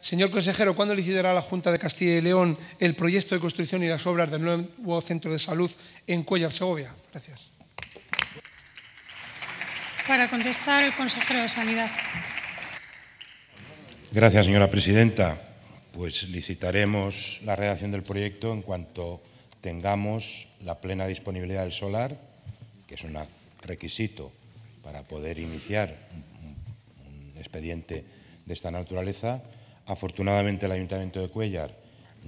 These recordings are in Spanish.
Señor consejero, ¿cuándo licitará la Junta de Castilla y León el proyecto de construcción y las obras del nuevo centro de salud en Cuellar, Segovia? Gracias. Para contestar, el consejero de Sanidad. Gracias, señora presidenta. Pues licitaremos la redacción del proyecto en cuanto tengamos la plena disponibilidad del solar, que es un requisito para poder iniciar un expediente de esta naturaleza Afortunadamente el Ayuntamiento de Cuellar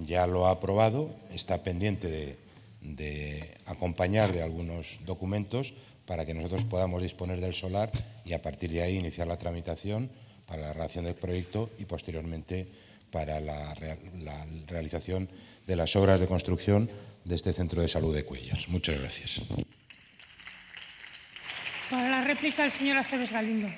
ya lo ha aprobado, está pendiente de, acompañar de algunos documentos para que nosotros podamos disponer del solar y a partir de ahí iniciar la tramitación para la relación del proyecto y posteriormente para la, realización de las obras de construcción de este centro de salud de Cuellas. Muchas gracias. Para la réplica, el señor Aceves Galindo.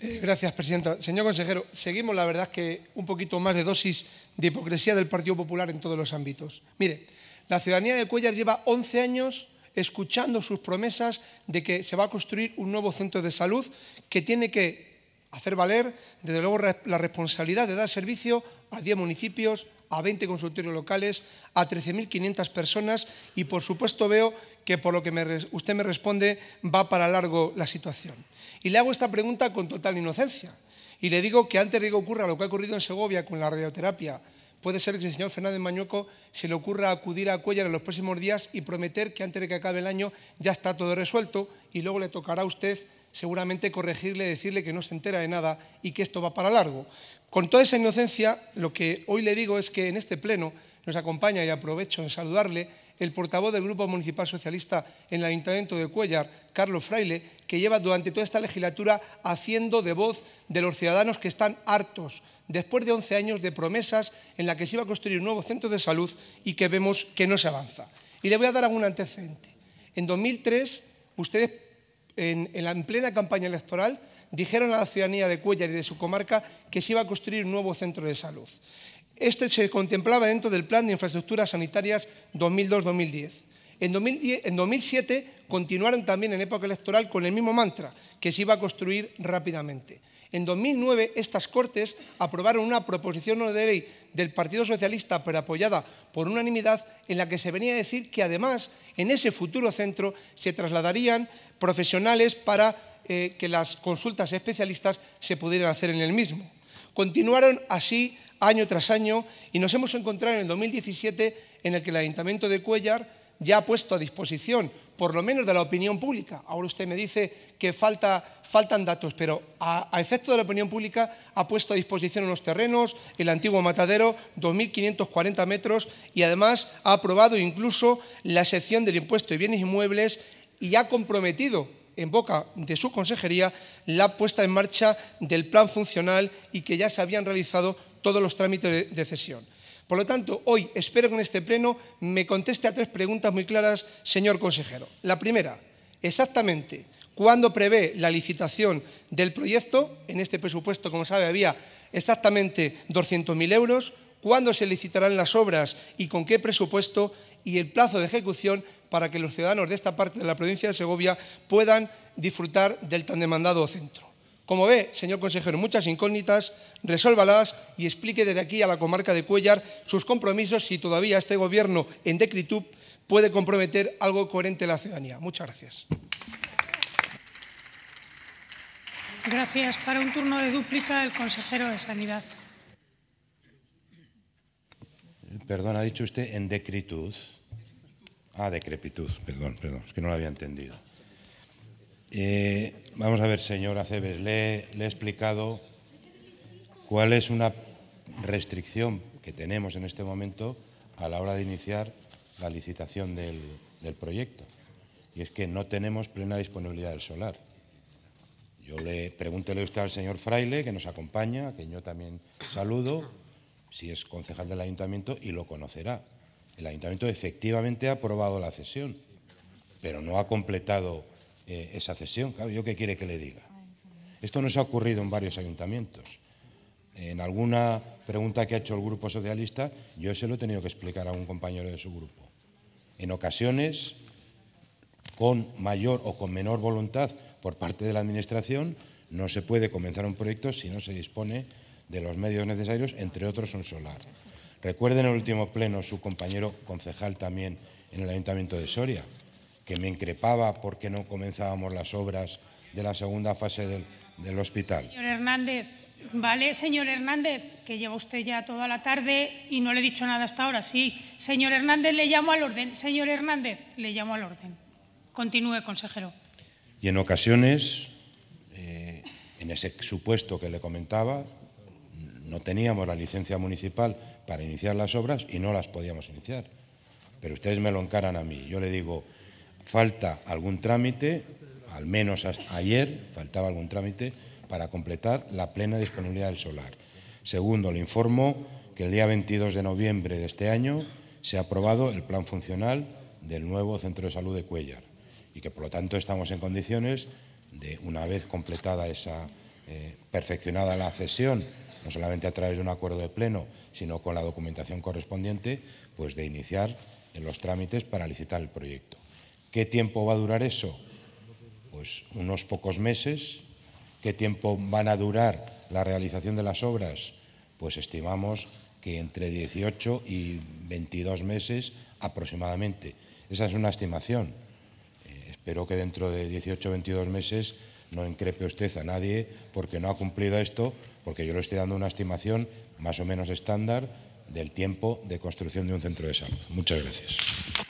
Eh, gracias, presidenta. Señor consejero, seguimos, la verdad, que un poquito más de dosis de hipocresía del Partido Popular en todos los ámbitos. Mire, la ciudadanía de Cuellar lleva 11 años escuchando sus promesas de que se va a construir un nuevo centro de salud que tiene que hacer valer, desde luego, la responsabilidad de dar servicio a 10 municipios, a 20 consultorios locales, a 13.500 personas y, por supuesto, veo que por lo que usted me responde va para largo la situación. Y le hago esta pregunta con total inocencia. Y le digo que antes de que ocurra lo que ha ocurrido en Segovia con la radioterapia, puede ser que el señor Fernández Mañueco se le ocurra acudir a Cuellar en los próximos días y prometer que antes de que acabe el año ya está todo resuelto y luego le tocará a usted seguramente corregirle, decirle que no se entera de nada y que esto va para largo. Con toda esa inocencia, lo que hoy le digo es que en este pleno nos acompaña y aprovecho en saludarle, el portavoz del Grupo Municipal Socialista en el Ayuntamiento de Cuellar, Carlos Fraile, que lleva durante toda esta legislatura haciendo de voz de los ciudadanos que están hartos, después de 11 años de promesas en la que se iba a construir un nuevo centro de salud y que vemos que no se avanza. Y le voy a dar algún antecedente. En 2003, ustedes, en, la, plena campaña electoral, dijeron a la ciudadanía de Cuellar y de su comarca que se iba a construir un nuevo centro de salud. Este se contemplaba dentro del Plan de Infraestructuras Sanitarias 2002-2010. En, 2007 continuaron también en época electoral con el mismo mantra, que se iba a construir rápidamente. En 2009, estas Cortes aprobaron una proposición de ley del Partido Socialista, pero apoyada por unanimidad, en la que se venía a decir que además en ese futuro centro se trasladarían profesionales para eh, que las consultas especialistas se pudieran hacer en el mismo. Continuaron así año tras año y nos hemos encontrado en el 2017 en el que el Ayuntamiento de Cuellar ya ha puesto a disposición, por lo menos de la opinión pública. Ahora usted me dice que faltan datos, pero a, efecto de la opinión pública ha puesto a disposición unos terrenos, el antiguo matadero, 2.540 metros, y además ha aprobado incluso la sección del impuesto de bienes inmuebles y ha comprometido en boca de su consejería la puesta en marcha del plan funcional y que ya se habían realizado todos los trámites de, cesión. Por lo tanto, hoy espero que en este pleno me conteste a tres preguntas muy claras, señor consejero. La primera, exactamente, ¿cuándo prevé la licitación del proyecto? En este presupuesto, como sabe, había exactamente 200.000 euros. ¿Cuándo se licitarán las obras y con qué presupuesto? Y el plazo de ejecución para que los ciudadanos de esta parte de la provincia de Segovia puedan disfrutar del tan demandado centro. Como ve, señor consejero, muchas incógnitas, resuélvalas y explique desde aquí a la comarca de Cuellar sus compromisos si todavía este gobierno en decritud puede comprometer algo coherente a la ciudadanía. Muchas gracias. Gracias. Para un turno de dúplica, el consejero de Sanidad. Perdón, ha dicho usted en decritud. Ah, decrepitud, perdón, perdón, es que no lo había entendido. Eh, vamos a ver, señora Aceves, le, he explicado cuál es una restricción que tenemos en este momento a la hora de iniciar la licitación del, proyecto. Y es que no tenemos plena disponibilidad del solar. Yo le pregúntele usted al señor Fraile, que nos acompaña, que yo también saludo, si es concejal del ayuntamiento y lo conocerá. El ayuntamiento efectivamente ha aprobado la cesión, pero no ha completado eh, esa cesión. Claro, ¿yo qué quiere que le diga? Esto nos ha ocurrido en varios ayuntamientos. En alguna pregunta que ha hecho el Grupo Socialista, yo se lo he tenido que explicar a un compañero de su grupo. En ocasiones, con mayor o con menor voluntad por parte de la Administración, no se puede comenzar un proyecto si no se dispone de los medios necesarios, entre otros un solar. Recuerden el último pleno su compañero concejal también en el Ayuntamiento de Soria, que me increpaba porque no comenzábamos las obras de la segunda fase del, hospital. Señor Hernández, vale, señor Hernández, que lleva usted ya toda la tarde y no le he dicho nada hasta ahora. Sí, señor Hernández, le llamo al orden. Señor Hernández, le llamo al orden. Continúe, consejero. Y en ocasiones, eh, en ese supuesto que le comentaba, no teníamos la licencia municipal para iniciar las obras y no las podíamos iniciar. Pero ustedes me lo encaran a mí. Yo le digo, Falta algún trámite, al menos ayer faltaba algún trámite para completar la plena disponibilidad del solar. Segundo, le informo que el día 22 de noviembre de este año se ha aprobado el plan funcional del nuevo Centro de Salud de Cuellar y que por lo tanto estamos en condiciones de, una vez completada esa, eh, perfeccionada la cesión, no solamente a través de un acuerdo de pleno, sino con la documentación correspondiente, pues de iniciar los trámites para licitar el proyecto. ¿Qué tiempo va a durar eso? Pues unos pocos meses. ¿Qué tiempo van a durar la realización de las obras? Pues estimamos que entre 18 y 22 meses aproximadamente. Esa es una estimación. Eh, espero que dentro de 18 o 22 meses no increpe usted a nadie porque no ha cumplido esto, porque yo le estoy dando una estimación más o menos estándar del tiempo de construcción de un centro de salud. Muchas gracias.